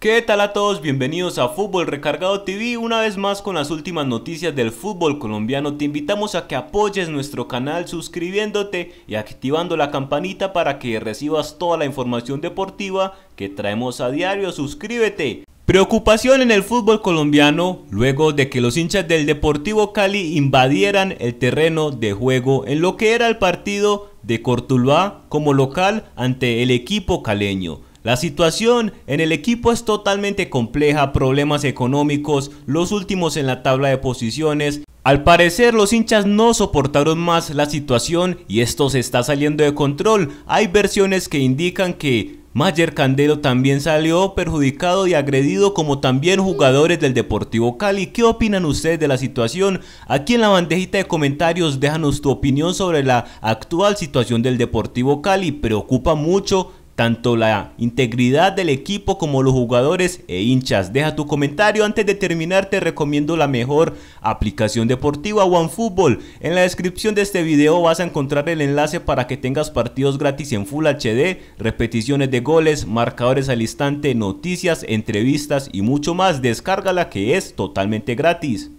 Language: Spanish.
¿Qué tal a todos? Bienvenidos a Fútbol Recargado TV, una vez más con las últimas noticias del fútbol colombiano. Te invitamos a que apoyes nuestro canal suscribiéndote y activando la campanita para que recibas toda la información deportiva que traemos a diario. Suscríbete. Preocupación en el fútbol colombiano luego de que los hinchas del Deportivo Cali invadieran el terreno de juego en lo que era el partido de Cortuluá como local ante el equipo caleño. La situación en el equipo es totalmente compleja, problemas económicos, los últimos en la tabla de posiciones. Al parecer los hinchas no soportaron más la situación y esto se está saliendo de control. Hay versiones que indican que Mayer Candelo también salió perjudicado y agredido como también jugadores del Deportivo Cali. ¿Qué opinan ustedes de la situación? Aquí en la bandejita de comentarios déjanos tu opinión sobre la actual situación del Deportivo Cali. Preocupa mucho tanto la integridad del equipo como los jugadores e hinchas. Deja tu comentario antes de terminar, te recomiendo la mejor aplicación deportiva OneFootball. En la descripción de este video vas a encontrar el enlace para que tengas partidos gratis en Full HD, repeticiones de goles, marcadores al instante, noticias, entrevistas y mucho más. Descárgala que es totalmente gratis.